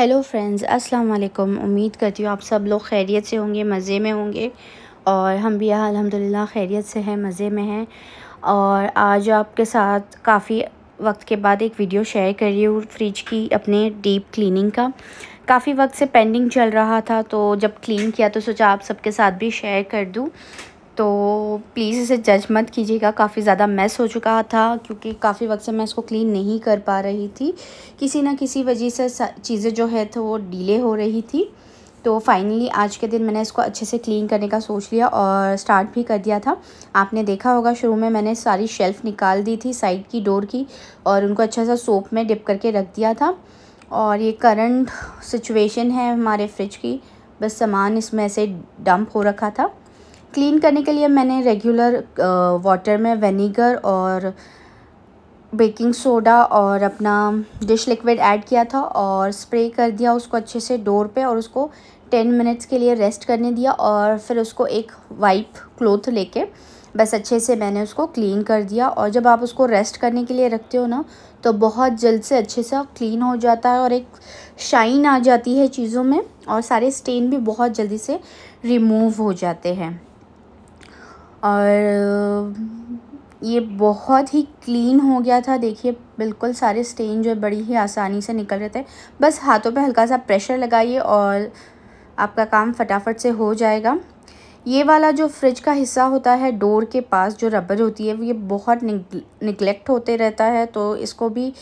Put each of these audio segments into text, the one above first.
hello friends अस्सलाम वालेकुम उम्मीद करती हूँ आप सब लोग खैरियत से होंगे मज़े में होंगे और हम भी यहाँ खैरियत से हैं मज़े में हैं और आज आपके साथ काफ़ी वक्त के बाद एक वीडियो शेयर कर रही हूँ फ्रिज की अपने डीप क्लीनिंग का काफ़ी वक्त से पेंडिंग चल रहा था तो जब क्लीन किया तो सोचा आप सबके साथ भी शेयर कर दूँ तो प्लीज़ इसे जज मत कीजिएगा काफ़ी ज़्यादा मैस हो चुका था क्योंकि काफ़ी वक्त से मैं इसको क्लीन नहीं कर पा रही थी किसी ना किसी वजह से चीज़ें जो है तो वो डिले हो रही थी तो फाइनली आज के दिन मैंने इसको अच्छे से क्लीन करने का सोच लिया और स्टार्ट भी कर दिया था आपने देखा होगा शुरू में मैंने सारी शेल्फ़ निकाल दी थी साइड की डोर की और उनको अच्छा सा सोप में डिप करके रख दिया था और ये करंट सिचुएशन है हमारे फ्रिज की बस सामान इसमें ऐसे डंप हो रखा था क्लीन करने के लिए मैंने रेगुलर वाटर में वेनीगर और बेकिंग सोडा और अपना डिश लिक्विड ऐड किया था और स्प्रे कर दिया उसको अच्छे से डोर पे और उसको टेन मिनट्स के लिए रेस्ट करने दिया और फिर उसको एक वाइप क्लोथ लेके बस अच्छे से मैंने उसको क्लीन कर दिया और जब आप उसको रेस्ट करने के लिए रखते हो ना तो बहुत जल्द से अच्छे से क्लीन हो जाता है और एक शाइन आ जाती है चीज़ों में और सारे स्टेन भी बहुत जल्दी से रिमूव हो जाते हैं और ये बहुत ही क्लीन हो गया था देखिए बिल्कुल सारे स्टेन जो है बड़ी ही आसानी से निकल रहे थे बस हाथों पे हल्का सा प्रेशर लगाइए और आपका काम फटाफट से हो जाएगा ये वाला जो फ्रिज का हिस्सा होता है डोर के पास जो रबर होती है ये बहुत निगलेक्ट होते रहता है तो इसको भी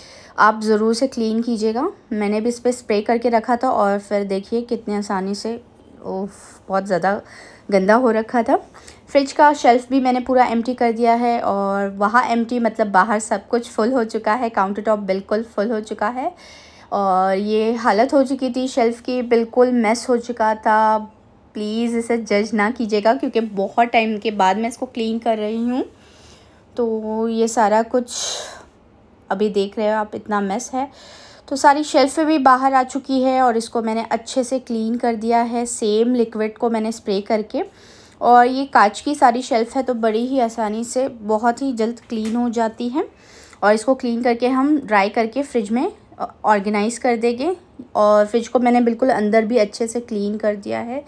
आप ज़रूर से क्लीन कीजिएगा मैंने भी इस पर स्प्रे करके रखा था और फिर देखिए कितने आसानी से ओफ बहुत ज़्यादा गंदा हो रखा था फ्रिज का शेल्फ़ भी मैंने पूरा एम्प्टी कर दिया है और वहाँ एम्प्टी मतलब बाहर सब कुछ फुल हो चुका है काउंटर टॉप बिल्कुल फुल हो चुका है और ये हालत हो चुकी थी शेल्फ़ की बिल्कुल मेस हो चुका था प्लीज़ इसे जज ना कीजिएगा क्योंकि बहुत टाइम के बाद मैं इसको क्लीन कर रही हूँ तो ये सारा कुछ अभी देख रहे हो आप इतना मेस है तो सारी शेल्फ़ भी बाहर आ चुकी है और इसको मैंने अच्छे से क्लीन कर दिया है सेम लिक्विड को मैंने स्प्रे करके और ये कांच की सारी शेल्फ़ है तो बड़ी ही आसानी से बहुत ही जल्द क्लीन हो जाती है और इसको क्लीन करके हम ड्राई करके फ्रिज में ऑर्गेनाइज़ कर देंगे और फ्रिज को मैंने बिल्कुल अंदर भी अच्छे से क्लीन कर दिया है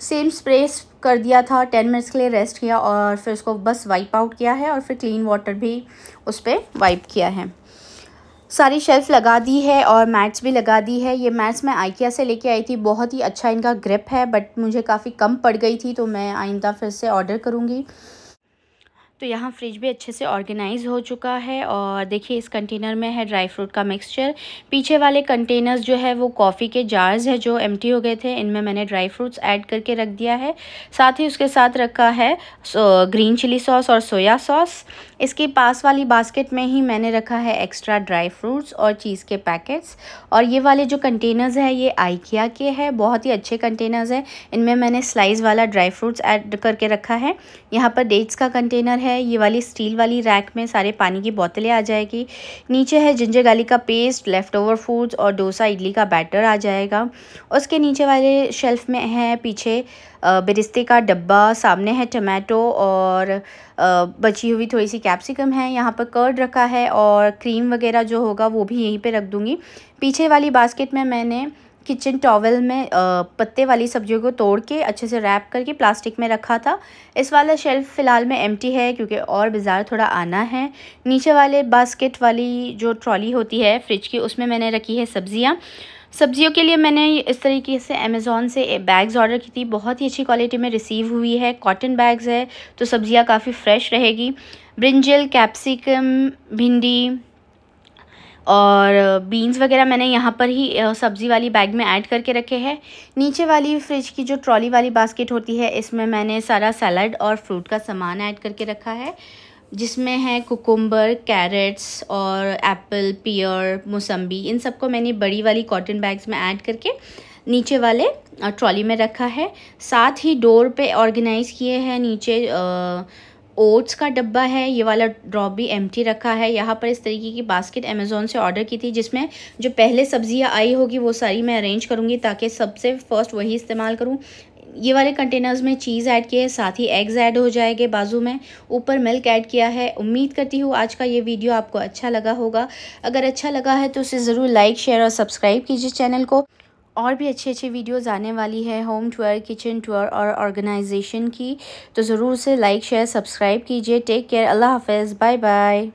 सेम स्प्रे कर दिया था टेन मिनट्स के लिए रेस्ट किया और फिर उसको बस वाइप आउट किया है और फिर क्लीन वाटर भी उस पर वाइप किया है सारी शेल्फ लगा दी है और मैट्स भी लगा दी है ये मैट्स मैं आइकिया से लेके आई थी बहुत ही अच्छा इनका ग्रिप है बट मुझे काफ़ी कम पड़ गई थी तो मैं आइंदा फिर से ऑर्डर करूँगी तो यहाँ फ्रिज भी अच्छे से ऑर्गेनाइज हो चुका है और देखिए इस कंटेनर में है ड्राई फ्रूट का मिक्सचर पीछे वाले कंटेनर्स जो है वो कॉफ़ी के जार्स है जो एम्प्टी हो गए थे इनमें मैंने ड्राई फ्रूट्स ऐड करके रख दिया है साथ ही उसके साथ रखा है ग्रीन चिली सॉस और सोया सॉस इसके पास वाली बास्केट में ही मैंने रखा है एक्स्ट्रा ड्राई फ्रूट्स और चीज़ के पैकेट्स और ये वाले जो कंटेनर्स है ये आइकिया के है बहुत ही अच्छे कंटेनर्स हैं इनमें मैंने स्लाइस वाला ड्राई फ्रूट्स ऐड करके रखा है यहाँ पर डेट्स का कंटेनर है ये वाली स्टील वाली रैक में सारे पानी की बोतलें आ जाएगी नीचे है जिंजर गाली का पेस्ट लेफ़्ट ओवर फूड्स और डोसा इडली का बैटर आ जाएगा उसके नीचे वाले शेल्फ़ में है पीछे बिरिस्ते का डब्बा सामने है टमाटो और बची हुई थोड़ी सी कैप्सिकम है यहाँ पर कर्ड रखा है और क्रीम वगैरह जो होगा वो भी यहीं पर रख दूँगी पीछे वाली बास्केट में मैंने किचन टॉवल में पत्ते वाली सब्जियों को तोड़ के अच्छे से रैप करके प्लास्टिक में रखा था इस वाला शेल्फ फ़िलहाल में एम्प्टी है क्योंकि और बाज़ार थोड़ा आना है नीचे वाले बास्केट वाली जो ट्रॉली होती है फ्रिज की उसमें मैंने रखी है सब्ज़ियाँ सब्जियों के लिए मैंने इस तरीके से अमेज़ोन से बैग्स ऑर्डर की थी बहुत ही अच्छी क्वालिटी में रिसीव हुई है कॉटन बैग्स है तो सब्ज़ियाँ काफ़ी फ्रेश रहेगी ब्रिंजल कैप्सिकम भिंडी और बीन्स वगैरह मैंने यहाँ पर ही सब्ज़ी वाली बैग में ऐड करके रखे हैं नीचे वाली फ्रिज की जो ट्रॉली वाली बास्केट होती है इसमें मैंने सारा सैलड और फ्रूट का सामान ऐड करके रखा है जिसमें है कुकुम्बर कैरेट्स और एप्पल पियर मौसम्बी इन सबको मैंने बड़ी वाली कॉटन बैग्स में ऐड करके नीचे वाले ट्रॉली में रखा है साथ ही डोर पे ऑर्गेनाइज़ किए हैं नीचे आ, ओट्स का डब्बा है ये वाला ड्रॉप भी एम रखा है यहाँ पर इस तरीके की बास्केट अमेज़ोन से ऑर्डर की थी जिसमें जो पहले सब्ज़ियाँ आई होगी वो सारी मैं अरेंज करूँगी ताकि सबसे फ़र्स्ट वही इस्तेमाल करूँ ये वाले कंटेनर्स में चीज़ ऐड किए साथ ही एग्स ऐड हो जाएंगे बाजू में ऊपर मिल्क ऐड किया है उम्मीद करती हूँ आज का ये वीडियो आपको अच्छा लगा होगा अगर अच्छा लगा है तो उसे ज़रूर लाइक शेयर और सब्सक्राइब कीजिए चैनल को और भी अच्छे अच्छे वीडियोस आने वाली है होम टूर किचन टूर और ऑर्गेनाइजेशन की तो ज़रूर से लाइक शेयर सब्सक्राइब कीजिए टेक केयर अल्लाह हाफिज़ बाय बाय